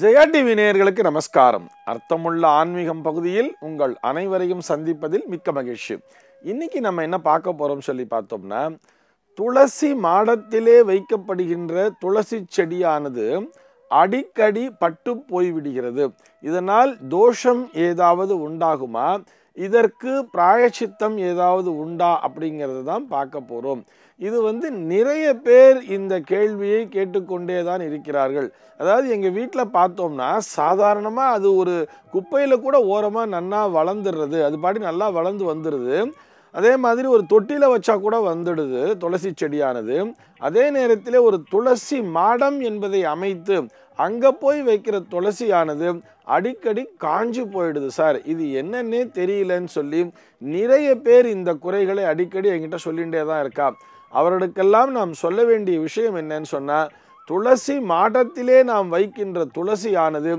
Jaya TV நேயர்களுக்கு நமஸ்காரம் அர்த்தமுள்ள ஆன்மீகம் பகுதியில் உங்கள் அனைவரையும் சந்திப்பதில் மிக்க மகிழ்ச்சி இன்னைக்கு நம்ம என்ன பார்க்க போறோம் சொல்லி பார்த்தோம்னா துளசி மாடத்திலே வைக்கப்படுகின்ற துளசி செடியானது அடிக்கடி பட்டு போய்விடுகிறது இதனால் தோஷம் ஏதாவது உண்டாகுமா இதற்கு பிராயச்சித்தம் ஏதாவது உண்டா அப்படிங்கிறது தான் பார்க்க போகிறோம் இது வந்து நிறைய பேர் இந்த கேள்வியை கேட்டுக்கொண்டே தான் இருக்கிறார்கள் அதாவது எங்கள் வீட்டில் பார்த்தோம்னா சாதாரணமாக அது ஒரு குப்பையில் கூட ஓரமாக நன்னா வளர்ந்துடுறது அது பாட்டி நல்லா வளர்ந்து வந்துடுது அதே மாதிரி ஒரு தொட்டியில் வச்சா கூட வந்துடுது துளசி செடியானது அதே நேரத்தில் ஒரு துளசி மாடம் என்பதை அமைத்து அங்கே போய் வைக்கிற துளசியானது அடிக்கடி காஞ்சி போயிடுது சார் இது என்னன்னே தெரியலன்னு சொல்லி நிறைய பேர் இந்த குறைகளை அடிக்கடி என்கிட்ட சொல்லிகிட்டே தான் இருக்கா அவர்களுக்கெல்லாம் நாம் சொல்ல வேண்டிய விஷயம் என்னன்னு சொன்னால் துளசி மாடத்திலே நாம் வைக்கின்ற துளசியானது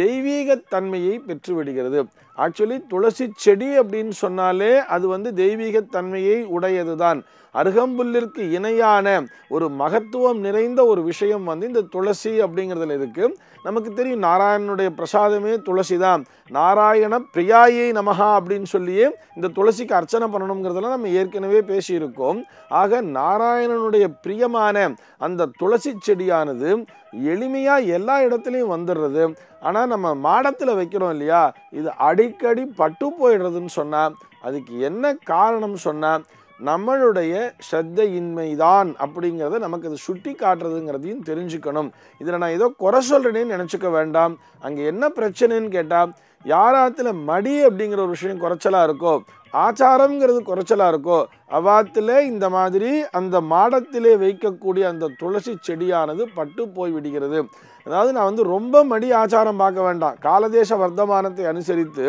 தெய்வீகத் தன்மையை பெற்றுவிடுகிறது ஆக்சுவலி துளசி செடி அப்படின்னு சொன்னாலே அது வந்து தெய்வீக தன்மையை உடையது தான் அருகம்புல்லிற்கு இணையான ஒரு மகத்துவம் நிறைந்த ஒரு விஷயம் வந்து இந்த துளசி அப்படிங்கிறதுல இருக்குது நமக்கு தெரியும் நாராயணனுடைய பிரசாதமே துளசி தான் நாராயண பிரியாயை நமகா அப்படின்னு சொல்லியே இந்த துளசிக்கு அர்ச்சனை பண்ணணுங்கிறதெல்லாம் நம்ம ஏற்கனவே பேசியிருக்கோம் ஆக நாராயணனுடைய பிரியமான அந்த துளசி செடியானது எளிமையாக எல்லா இடத்துலையும் வந்துடுறது ஆனால் நம்ம மாடத்தில் வைக்கிறோம் இல்லையா இது அடிக்கடி பட்டு போயிடுறதுன்னு சொன்னால் அதுக்கு என்ன காரணம் சொன்னால் நம்மளுடைய ஸ்ரத்தையின்மை தான் அப்படிங்கிறத நமக்கு அது சுட்டி காட்டுறதுங்கிறதையும் தெரிஞ்சுக்கணும் இதில் நான் ஏதோ குறை சொல்கிறேன்னு நினச்சிக்க வேண்டாம் அங்கே என்ன பிரச்சனைன்னு கேட்டால் யாராத்தில் மடி அப்படிங்கிற ஒரு விஷயம் குறைச்சலாக இருக்கோ ஆச்சாரம்ங்கிறது குறைச்சலாக இருக்கோ அவாத்தில் இந்த மாதிரி அந்த மாடத்திலே வைக்கக்கூடிய அந்த துளசி செடியானது பட்டு போய் விடுகிறது அதாவது நான் வந்து ரொம்ப மடி ஆச்சாரம் பார்க்க வேண்டாம் காலதேச வர்த்தமானத்தை அனுசரித்து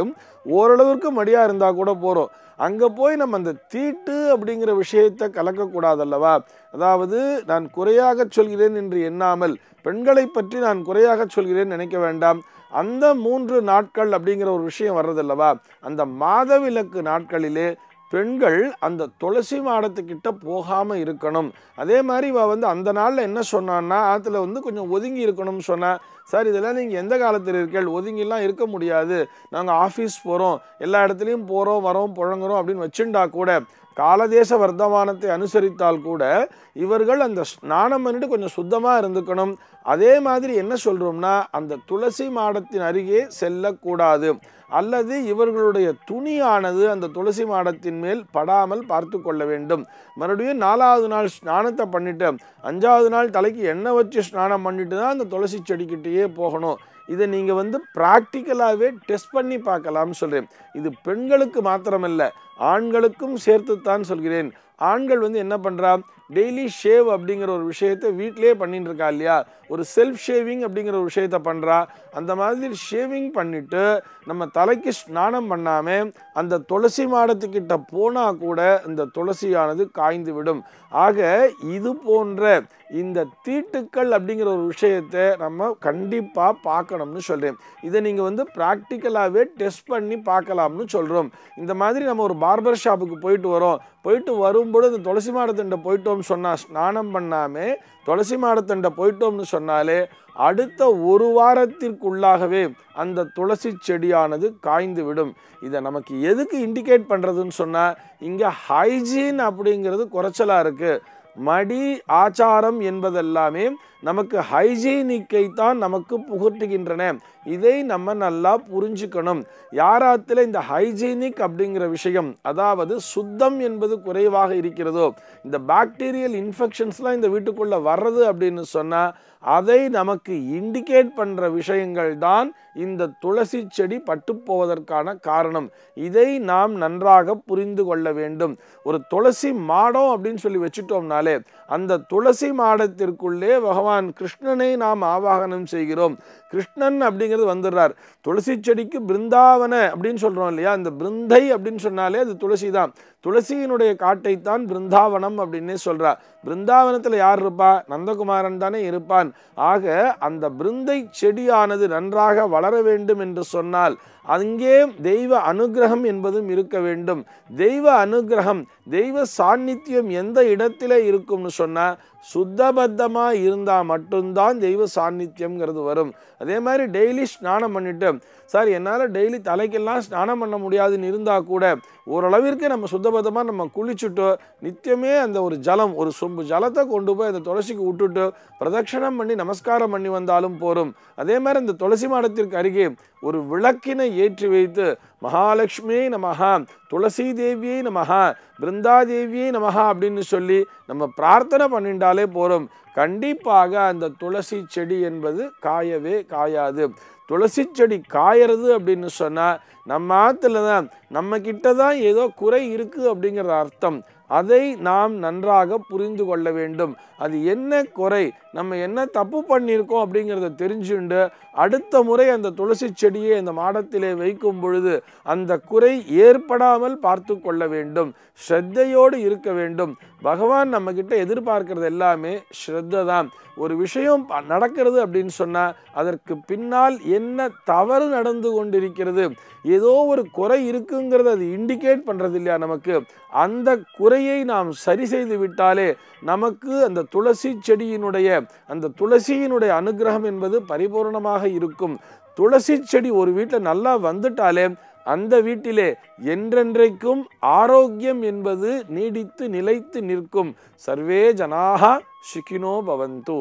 ஓரளவிற்கு மடியாக இருந்தால் கூட போகிறோம் அங்கே போய் நம்ம அந்த தீட்டு அப்படிங்கிற விஷயத்தை கலக்கக்கூடாதல்லவா அதாவது நான் குறையாக சொல்கிறேன் என்று எண்ணாமல் பெண்களை பற்றி நான் குறையாக சொல்கிறேன் நினைக்க வேண்டாம் அந்த மூன்று நாட்கள் அப்படிங்கிற ஒரு விஷயம் வர்றதல்லவா அந்த மாதவிலக்கு நாட்களிலே பெண்கள் அந்த துளசி மாடத்துக்கிட்ட போகாமல் இருக்கணும் அதே மாதிரி இவள் வந்து அந்த நாளில் என்ன சொன்னான்னா ஆற்றுல வந்து கொஞ்சம் ஒதுங்கி இருக்கணும்னு சொன்னேன் சார் இதெல்லாம் நீங்கள் எந்த காலத்தில் இருக்கீள் ஒதுங்கிலாம் இருக்க முடியாது நாங்கள் ஆஃபீஸ் போகிறோம் எல்லா இடத்துலையும் போகிறோம் வரோம் புழங்குறோம் அப்படின்னு வச்சுண்டா கூட காலதேச வர்த்தமானத்தை அனுசரித்தால் கூட இவர்கள் அந்த ஸ்நானம் பண்ணிட்டு கொஞ்சம் சுத்தமாக இருந்துக்கணும் அதே மாதிரி என்ன சொல்கிறோம்னா அந்த துளசி மாடத்தின் அருகே செல்லக்கூடாது அல்லது இவர்களுடைய துணியானது அந்த துளசி மாடத்தின் மேல் படாமல் பார்த்து கொள்ள வேண்டும் மறுபடியும் நாலாவது நாள் ஸ்நானத்தை பண்ணிட்டு அஞ்சாவது நாள் தலைக்கு எண்ணெய் வச்சு ஸ்நானம் பண்ணிட்டு தான் அந்த துளசி செடிக்கிட்டேயே போகணும் இதை நீங்கள் வந்து ப்ராக்டிக்கலாகவே டெஸ்ட் பண்ணி பார்க்கலாம்னு சொல்கிறேன் இது பெண்களுக்கு மாத்திரமல்ல ஆண்களுக்கும் சேர்த்துத்தான் சொல்கிறேன் ஆண்கள் வந்து என்ன பண்ணுறா டெய்லி ஷேவ் அப்படிங்கிற ஒரு விஷயத்த வீட்டிலே பண்ணிட்டு இருக்கா இல்லையா ஒரு செல்ஃப் ஷேவிங் அப்படிங்கிற ஒரு விஷயத்த பண்ணுறா அந்த மாதிரி ஷேவிங் பண்ணிவிட்டு நம்ம தலைக்கு ஸ்நானம் பண்ணாமல் அந்த துளசி மாடத்துக்கிட்ட போனால் கூட இந்த துளசியானது காய்ந்து விடும் ஆக இது போன்ற இந்த தீட்டுக்கள் அப்படிங்கிற ஒரு விஷயத்தை நம்ம கண்டிப்பாக பார்க்கணும்னு சொல்கிறேன் இதை நீங்கள் வந்து ப்ராக்டிக்கலாகவே டெஸ்ட் பண்ணி பார்க்கலாம்னு சொல்கிறோம் இந்த மாதிரி நம்ம ஒரு பார்பர் ஷாப்புக்கு போயிட்டு வரோம் போயிட்டு வரும் வரும்பொழுது துளசி மாடத்தண்டை போயிட்டோம்னு சொன்னால் ஸ்நானம் பண்ணாமே துளசி மாடத்தண்டை போயிட்டோம்னு சொன்னாலே அடுத்த ஒரு வாரத்திற்குள்ளாகவே அந்த துளசி செடியானது காய்ந்து விடும் இதை நமக்கு எதுக்கு இண்டிகேட் பண்ணுறதுன்னு சொன்னால் இங்கே ஹைஜீன் அப்படிங்கிறது குறைச்சலாக இருக்குது மடி ஆச்சாரம் என்பதெல்லாமே நமக்கு ஹைஜீனிக்கை தான் நமக்கு புகட்டுகின்றன இதை நம்ம நல்லா புரிஞ்சுக்கணும் யாராத்தில் இந்த ஹைஜீனிக் அப்படிங்கிற விஷயம் அதாவது சுத்தம் என்பது குறைவாக இருக்கிறதோ இந்த பாக்டீரியல் இன்ஃபெக்ஷன்ஸ்லாம் இந்த வீட்டுக்குள்ளே வர்றது அப்படின்னு சொன்னால் அதை நமக்கு இண்டிகேட் பண்ணுற விஷயங்கள் தான் இந்த துளசி செடி பட்டுப்போவதற்கான காரணம் இதை நாம் நன்றாக புரிந்து கொள்ள வேண்டும் ஒரு துளசி மாடம் அப்படின்னு சொல்லி வச்சுட்டோம்னா செய்வதனாலே அந்த துளசி மாடத்திற்குள்ளே பகவான் கிருஷ்ணனை நாம் ஆவாகனம் செய்கிறோம் கிருஷ்ணன் அப்படிங்கிறது வந்துடுறார் துளசி செடிக்கு பிருந்தாவன அப்படின்னு சொல்கிறோம் இல்லையா அந்த பிருந்தை அப்படின்னு சொன்னாலே அது துளசி தான் துளசியினுடைய காட்டைத்தான் பிருந்தாவனம் அப்படின்னே சொல்கிறார் பிருந்தாவனத்தில் யார் இருப்பா நந்தகுமாரன் தானே இருப்பான் ஆக அந்த பிருந்தை செடியானது நன்றாக வளர வேண்டும் என்று சொன்னால் அங்கே தெய்வ அனுகிரகம் என்பதும் இருக்க வேண்டும் தெய்வ அனுகிரகம் தெய்வ சாநித்தியம் எந்த இடத்துல இருக்கும்னு சொன்னால் சுத்தபத்தமாக இருந்தால் மட்டும்தான் தெய்வ சாநித்தியம்ங்கிறது வரும் அதே மாதிரி டெய்லி ஸ்நானம் பண்ணிவிட்டு சார் என்னால் டெய்லி தலைக்கெல்லாம் ஸ்நானம் பண்ண முடியாதுன்னு இருந்தால் கூட ஓரளவிற்கு நம்ம சுத்தபத்தமாக நம்ம குளிச்சுட்டு நித்தியமே அந்த ஒரு ஜலம் ஒரு சொம்பு ஜலத்தை கொண்டு போய் அந்த துளசிக்கு விட்டுட்டு பிரதட்சணம் பண்ணி நமஸ்காரம் பண்ணி வந்தாலும் போகும் அதே மாதிரி அந்த துளசி மாடத்திற்கு அருகே ஒரு விளக்கினை ஏற்றி வைத்து மகாலட்சுமி நமகா துளசி தேவியை நமகா தேவியை நமக அப்படின்னு சொல்லி நம்ம பிரார்த்தனை பண்ணிட்டாலே போகிறோம் கண்டிப்பாக அந்த துளசி செடி என்பது காயவே காயாது துளசி செடி காயறது அப்படின்னு சொன்னால் நம்ம ஆற்றுல தான் நம்மக்கிட்ட தான் ஏதோ குறை இருக்குது அப்படிங்கிற அர்த்தம் அதை நாம் நன்றாக புரிந்து கொள்ள வேண்டும் அது என்ன குறை நம்ம என்ன தப்பு பண்ணியிருக்கோம் அப்படிங்கிறத தெரிஞ்சுண்டு அடுத்த முறை அந்த துளசி செடியை அந்த மாடத்திலே வைக்கும் பொழுது அந்த குறை ஏற்படாமல் பார்த்து கொள்ள வேண்டும் ஸ்ரத்தையோடு இருக்க வேண்டும் பகவான் நம்மக்கிட்ட எதிர்பார்க்கிறது எல்லாமே ஸ்ரத்தை தான் ஒரு விஷயம் நடக்கிறது அப்படின்னு சொன்னால் அதற்கு பின்னால் என்ன தவறு நடந்து கொண்டிருக்கிறது ஏதோ ஒரு குறை இருக்குங்கிறத அது இண்டிகேட் பண்ணுறது இல்லையா நமக்கு அந்த குறையை நாம் சரி செய்து விட்டாலே நமக்கு அந்த துளசி செடியினுடைய அந்த துளசியினுடைய அனுகிரகம் என்பது பரிபூர்ணமாக இருக்கும் துளசி செடி ஒரு வீட்டில் நல்லா வந்துட்டாலே அந்த வீட்டிலே என்றென்றைக்கும் ஆரோக்கியம் என்பது நீடித்து நிலைத்து நிற்கும் சர்வே ஜனாக ஷிகினோ பவந்து